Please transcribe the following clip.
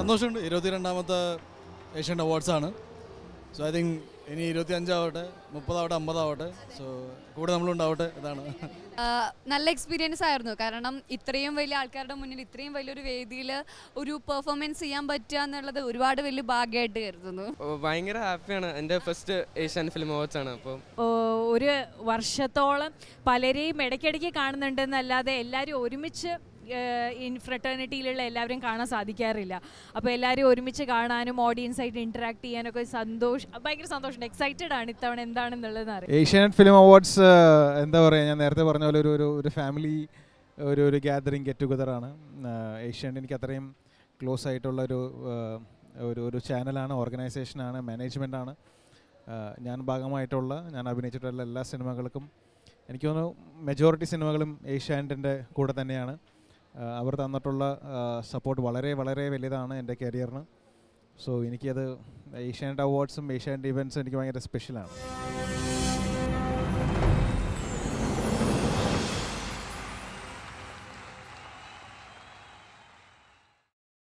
സന്തോഷമുണ്ട് രണ്ടാമത്തെ Asian awards ആണ് സോ ഐ തിങ്ക് ഇനി ഇരുപത്തി അഞ്ചാവട്ടെ മുപ്പതാവട്ടെ അമ്പതാവട്ടെ സോ കൂടെ നമ്മളുണ്ടാവട്ടെ ഇതാണ് നല്ല എക്സ്പീരിയൻസ് ആയിരുന്നു കാരണം ഇത്രയും വലിയ ആൾക്കാരുടെ മുന്നിൽ ഇത്രയും വലിയൊരു വേദിയിൽ ഒരു പെർഫോമൻസ് ചെയ്യാൻ പറ്റുക എന്നുള്ളത് ഒരുപാട് വലിയ ഭാഗ്യമായിട്ട് കരുതുന്നു ഭയങ്കര ഹാപ്പിയാണ് എൻ്റെ ഫസ്റ്റ് ഏഷ്യൻ ഫിലിം അവാർഡ്സ് ആണ് അപ്പോൾ ഒരു വർഷത്തോളം പലരെയും ഇടയ്ക്കിടയ്ക്ക് കാണുന്നുണ്ടെന്നല്ലാതെ എല്ലാവരും ഒരുമിച്ച് ഫ്രട്ടേണിറ്റിയിലുള്ള എല്ലാവരെയും കാണാൻ സാധിക്കാറില്ല അപ്പോൾ എല്ലാവരും ഒരുമിച്ച് കാണാനും ഓഡിയൻസായിട്ട് ഇന്ററാക്ട് ചെയ്യാനൊക്കെ സന്തോഷം ഭയങ്കര സന്തോഷമുണ്ട് എക്സൈറ്റഡ് ആണ് ഇത്തവണ അറിയാം ഏഷ്യാനെറ്റ് ഫിലിം അവാർഡ്സ് എന്താ പറയുക ഞാൻ നേരത്തെ പറഞ്ഞ പോലെ ഒരു ഒരു ഫാമിലി ഒരു ഒരു ഗ്യാതറിങ് ഗെറ്റ് ആണ് ഏഷ്യാനെറ്റ് എനിക്ക് അത്രയും ക്ലോസ് ആയിട്ടുള്ള ഒരു ഒരു ഒരു ചാനലാണ് ഓർഗനൈസേഷനാണ് ആണ് ഞാൻ ഭാഗമായിട്ടുള്ള ഞാൻ അഭിനയിച്ചിട്ടുള്ള എല്ലാ സിനിമകൾക്കും എനിക്ക് തോന്നുന്നു മെജോറിറ്റി സിനിമകളും ഏഷ്യാനെറ്റിൻ്റെ കൂടെ തന്നെയാണ് അവർ തന്നിട്ടുള്ള സപ്പോർട്ട് വളരെ വളരെ വലുതാണ് എൻ്റെ കരിയറിന് സോ എനിക്കത് ഏഷ്യാനെറ്റ് അവാർഡ്സും ഏഷ്യാനെറ്റ് ഇവൻറ്റ്സും എനിക്ക് ഭയങ്കര സ്പെഷ്യലാണ്